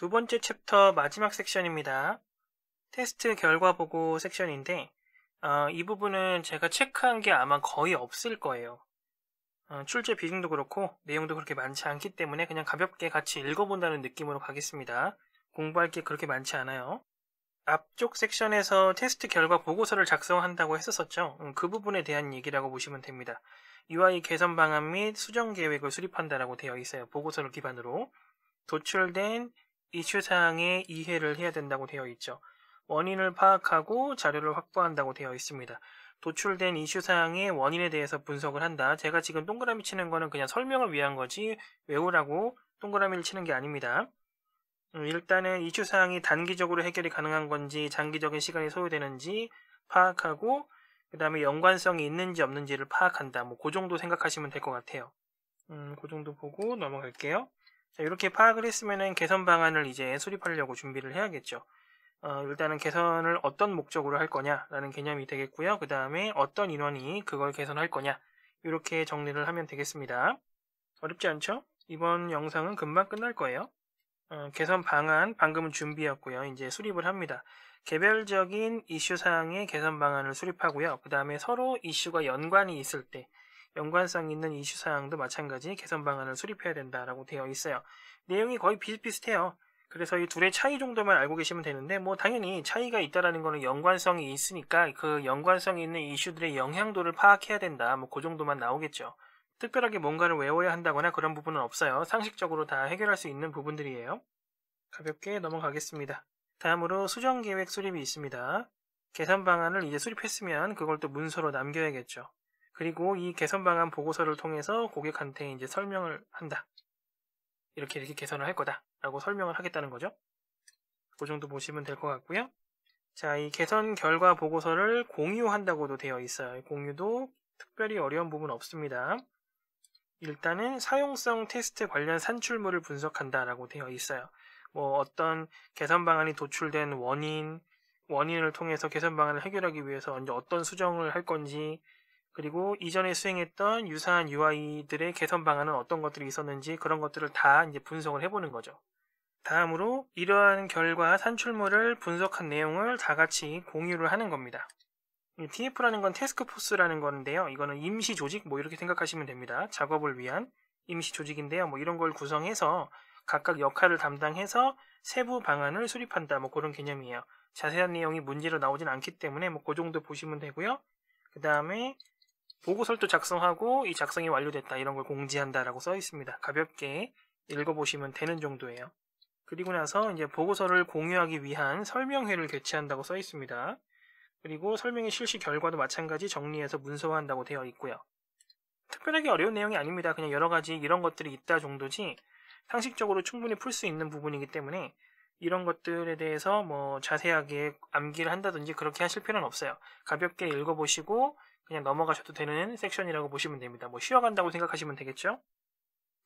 두 번째 챕터 마지막 섹션입니다. 테스트 결과 보고 섹션인데 어, 이 부분은 제가 체크한 게 아마 거의 없을 거예요. 어, 출제 비중도 그렇고 내용도 그렇게 많지 않기 때문에 그냥 가볍게 같이 읽어본다는 느낌으로 가겠습니다. 공부할 게 그렇게 많지 않아요. 앞쪽 섹션에서 테스트 결과 보고서를 작성한다고 했었었죠. 음, 그 부분에 대한 얘기라고 보시면 됩니다. UI 개선 방안 및 수정 계획을 수립한다라고 되어 있어요. 보고서를 기반으로 도출된 이슈사항에 이해를 해야 된다고 되어 있죠. 원인을 파악하고 자료를 확보한다고 되어 있습니다. 도출된 이슈사항의 원인에 대해서 분석을 한다. 제가 지금 동그라미 치는 거는 그냥 설명을 위한 거지 외우라고 동그라미를 치는 게 아닙니다. 음, 일단은 이슈사항이 단기적으로 해결이 가능한 건지 장기적인 시간이 소요되는지 파악하고 그 다음에 연관성이 있는지 없는지를 파악한다. 뭐 그 정도 생각하시면 될 것 같아요. 음, 그 정도 보고 넘어갈게요. 자, 이렇게 파악을 했으면은 개선 방안을 이제 수립하려고 준비를 해야겠죠. 어, 일단은 개선을 어떤 목적으로 할 거냐라는 개념이 되겠고요. 그 다음에 어떤 인원이 그걸 개선할 거냐 이렇게 정리를 하면 되겠습니다. 어렵지 않죠? 이번 영상은 금방 끝날 거예요. 어, 개선 방안 방금은 준비였고요. 이제 수립을 합니다. 개별적인 이슈 사항의 개선 방안을 수립하고요. 그 다음에 서로 이슈가 연관이 있을 때 연관성 있는 이슈 사항도 마찬가지 개선 방안을 수립해야 된다라고 되어 있어요. 내용이 거의 비슷비슷해요. 그래서 이 둘의 차이 정도만 알고 계시면 되는데 뭐 당연히 차이가 있다라는 거는 연관성이 있으니까 그연관성 있는 이슈들의 영향도를 파악해야 된다. 뭐 그 정도만 나오겠죠. 특별하게 뭔가를 외워야 한다거나 그런 부분은 없어요. 상식적으로 다 해결할 수 있는 부분들이에요. 가볍게 넘어가겠습니다. 다음으로 수정 계획 수립이 있습니다. 개선 방안을 이제 수립했으면 그걸 또 문서로 남겨야겠죠. 그리고 이 개선 방안 보고서를 통해서 고객한테 이제 설명을 한다. 이렇게 이렇게 개선을 할 거다라고 설명을 하겠다는 거죠. 그 정도 보시면 될 것 같고요. 자, 이 개선 결과 보고서를 공유한다고도 되어 있어요. 공유도 특별히 어려운 부분 없습니다. 일단은 사용성 테스트 관련 산출물을 분석한다라고 되어 있어요. 뭐 어떤 개선 방안이 도출된 원인, 원인을 통해서 개선 방안을 해결하기 위해서 이제 어떤 수정을 할 건지, 그리고 이전에 수행했던 유사한 UI들의 개선 방안은 어떤 것들이 있었는지 그런 것들을 다 이제 분석을 해보는 거죠. 다음으로 이러한 결과 산출물을 분석한 내용을 다 같이 공유를 하는 겁니다. TF라는 건 테스크포스라는 건데요. 이거는 임시 조직 뭐 이렇게 생각하시면 됩니다. 작업을 위한 임시 조직인데요. 뭐 이런 걸 구성해서 각각 역할을 담당해서 세부 방안을 수립한다. 뭐 그런 개념이에요. 자세한 내용이 문제로 나오진 않기 때문에 뭐그 정도 보시면 되고요. 그 다음에 보고서를 또 작성하고 이 작성이 완료됐다 이런 걸 공지한다라고 써 있습니다. 가볍게 읽어보시면 되는 정도예요. 그리고 나서 이제 보고서를 공유하기 위한 설명회를 개최한다고 써 있습니다. 그리고 설명회 실시 결과도 마찬가지 정리해서 문서화한다고 되어 있고요. 특별하게 어려운 내용이 아닙니다. 그냥 여러 가지 이런 것들이 있다 정도지 상식적으로 충분히 풀 수 있는 부분이기 때문에 이런 것들에 대해서 뭐 자세하게 암기를 한다든지 그렇게 하실 필요는 없어요. 가볍게 읽어보시고 그냥 넘어가셔도 되는 섹션이라고 보시면 됩니다. 뭐 쉬어간다고 생각하시면 되겠죠?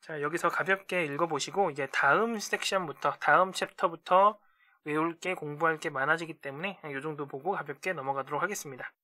자, 여기서 가볍게 읽어보시고 이제 다음 섹션부터, 다음 챕터부터 외울 게, 공부할 게 많아지기 때문에 이 정도 보고 가볍게 넘어가도록 하겠습니다.